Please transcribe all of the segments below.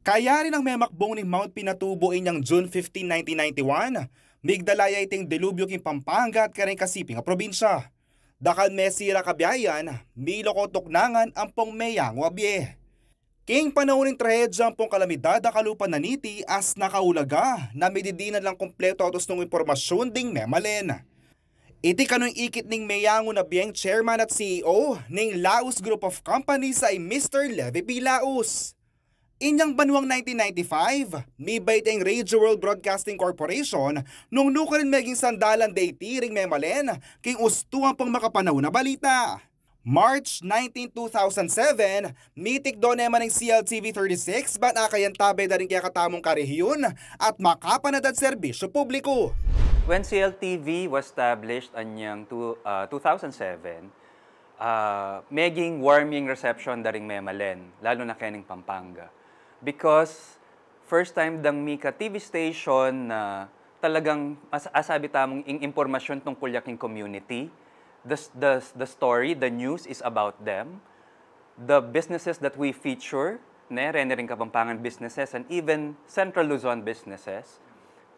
Kaya rin ang memakbong ni Mount Pinatubo inyang June 15, 1991, migdalayay ting delubyo king Pampanga at karing kasiping nga probinsya. Dakal mesira kabiayan, nilo ko tuknangan ang pong meyang wabye. King panahon ng trahedya ang pong kalamidad akalupa na niti as nakaulaga na medidinan lang kompleto atos ng impormasyon ding memalen. Iti kano'y ikit ning Meyango na biyeng chairman at CEO ning Laos Group of Companies ay Mr. Levy P. Laos. Inyang banuang 1995, mibait ang Radio World Broadcasting Corporation nung nukarin maging sandalan day tiring memalen king ustuang pang makapanaw na balita. March 19, 2007, mitik doon naman ng CLTV 36 ba't akayan tabe da rin kaya katamong karehiyon at makapanadad serbisyo publiko when CLTV was established anyang two, uh, 2007, uh, making warming reception daring Memalen, lalo na kaning Pampanga. Because first time dang Mika TV station na uh, talagang as asabi tamong ing impormasyon tungkol yaking community. The, the, the story, the news is about them. The businesses that we feature, ne, rendering rin Kapampangan businesses and even Central Luzon businesses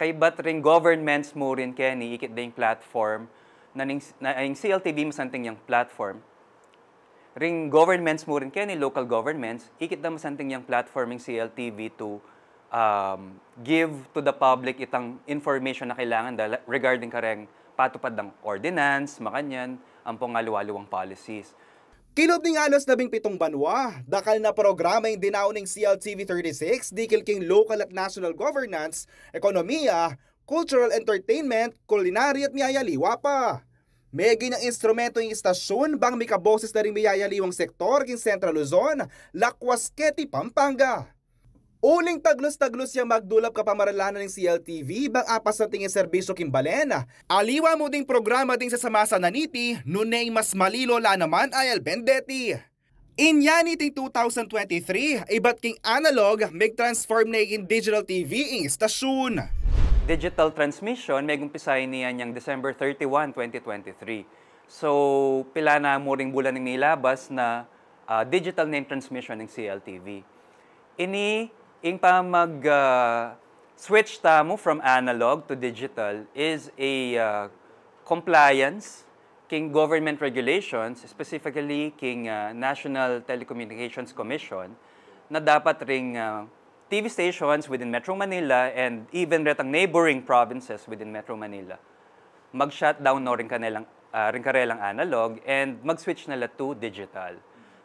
kay but ring governments mo rin kaya ni ikit ding platform na ning, na ang CLTV masanting yang platform ring governments mo rin kaya ni local governments ikit da masanting yang platforming CLTV to um, give to the public itang information na kailangan dala, regarding kareng patupad ng ordinance makanyan ang pangaluwaluwang policies Kilob ning alas 17 banwa, dakal na programa yung dinaon ng CLTV 36, dikil king local at national governance, ekonomiya, cultural entertainment, culinary at miyayaliwa pa. Megi ng instrumento yung istasyon bang mikaboses kaboses na rin miyayaliwang sektor king Central Luzon, Lakwasqueti, Pampanga. Uling taglos-taglos yung magdulap kapamaralanan ng CLTV bang apas na tingin serbisyo kimbalena. Aliwa mo ding programa ding sa samasa naniti, nunay mas malilo la naman ay albendetti. Inyani ting 2023, iba't king analog, may transform na in digital TV ing stasyon. Digital transmission, may gumpisay niya niyang December 31, 2023. So, pila na muring bulan ng nilabas na uh, digital name transmission ng CLTV. Ini ing pa mag uh, switch ta mo from analog to digital is a uh, compliance king government regulations, specifically king uh, National Telecommunications Commission, na dapat ring uh, TV stations within Metro Manila and even retang neighboring provinces within Metro Manila mag-shutdown no rin kanilang uh, rin karelang analog and mag-switch nila to digital.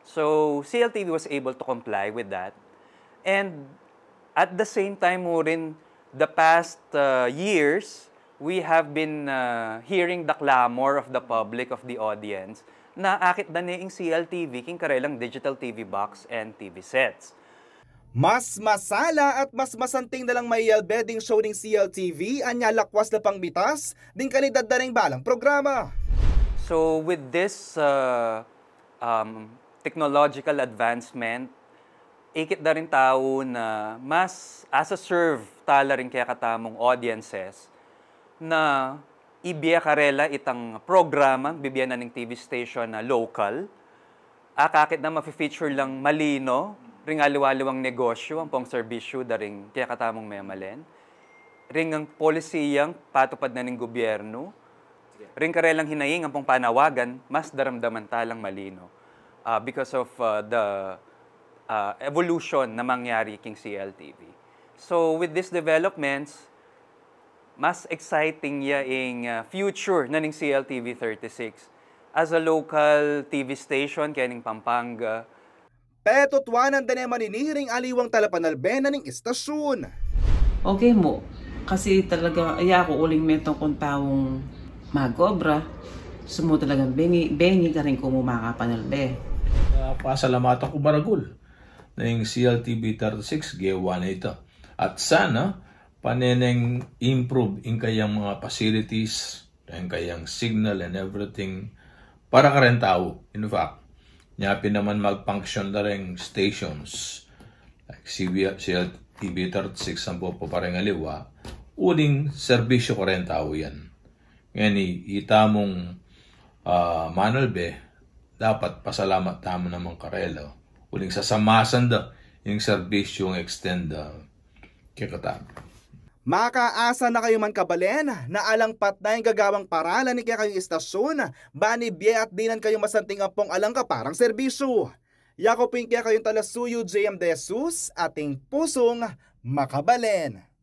So, CLTV was able to comply with that. And at the same time mo rin, the past uh, years, we have been uh, hearing the clamor of the public, of the audience, na akit na niing CLTV, king karelang digital TV box and TV sets. Mas masala at mas masanting na lang may uh, bedding show ng CLTV anya lakwas na pangbitas ding kalidad na rin balang programa. So with this uh, um, technological advancement, ikit na rin tao na mas as a serve tala rin kaya katamong audiences na ibiya karela itang programa bibiyan na ng TV station na local akakit ah, na mafi-feature lang malino ring aliwaliwang negosyo ang pong serbisyo daring kaya katamong memalen ring ang polisiyang patupad na ng gobyerno ring karelang hinaying ang pong panawagan mas daramdaman talang malino uh, because of uh, the uh, evolution na mangyari king CLTV. So with these developments, mas exciting ya ing uh, future na ning CLTV 36 as a local TV station kaya ning Pampanga. Petotwanan din ay maninihiring aliwang talapanalbena ning istasyon. Okay mo, kasi talaga ay ako uling metong kung taong magobra, sumo talagang bengi, bengi ka rin kung mumakapanalbe. Uh, pasalamatan ko baragul ng CLTV 36 G1 ito. At sana paneneng improve in kayang mga facilities, in kayang signal and everything para ka rin tao. In fact, nyapin naman mag-function na rin stations like CLTV 36 ang po pa rin aliwa, uling serbisyo ko rin tao yan. Ngayon, mong uh, ah, Manalbe, dapat pasalamat tamo naman karelo uling sasamasan da yung serbisyong extend uh, kay Makaasa na kayo man kabalen na alangpat na yung gagawang paralan ni kaya kayong istasyon, banibye at dinan kayo masanting apong alang ka parang serbisyo. Yakopin kaya kayong talasuyo JM De Jesus, ating pusong makabalen.